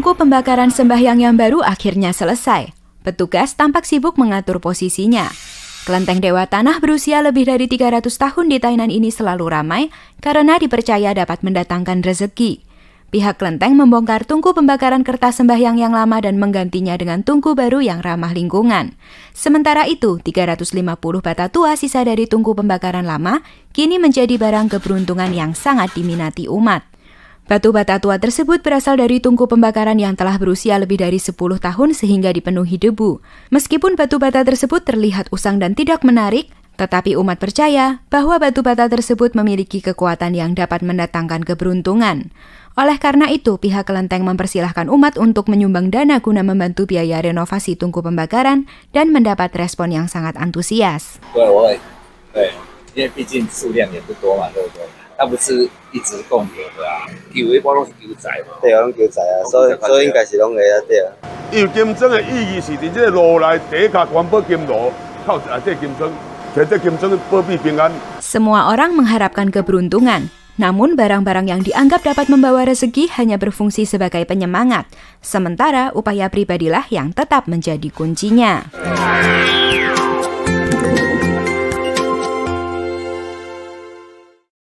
Tungku pembakaran sembahyang yang baru akhirnya selesai. Petugas tampak sibuk mengatur posisinya. Kelenteng Dewa Tanah berusia lebih dari 300 tahun di Tainan ini selalu ramai karena dipercaya dapat mendatangkan rezeki. Pihak kelenteng membongkar tungku pembakaran kertas sembahyang yang lama dan menggantinya dengan tungku baru yang ramah lingkungan. Sementara itu, 350 bata tua sisa dari tungku pembakaran lama kini menjadi barang keberuntungan yang sangat diminati umat. Batu bata tua tersebut berasal dari tungku pembakaran yang telah berusia lebih dari 10 tahun sehingga dipenuhi debu. Meskipun batu bata tersebut terlihat usang dan tidak menarik, tetapi umat percaya bahwa batu bata tersebut memiliki kekuatan yang dapat mendatangkan keberuntungan. Oleh karena itu, pihak kelenteng mempersilahkan umat untuk menyumbang dana guna membantu biaya renovasi tungku pembakaran dan mendapat respon yang sangat antusias. Eh, eh, semua orang mengharapkan keberuntungan. Namun, barang-barang yang dianggap dapat membawa rezeki hanya berfungsi sebagai penyemangat, sementara upaya pribadilah yang tetap menjadi kuncinya.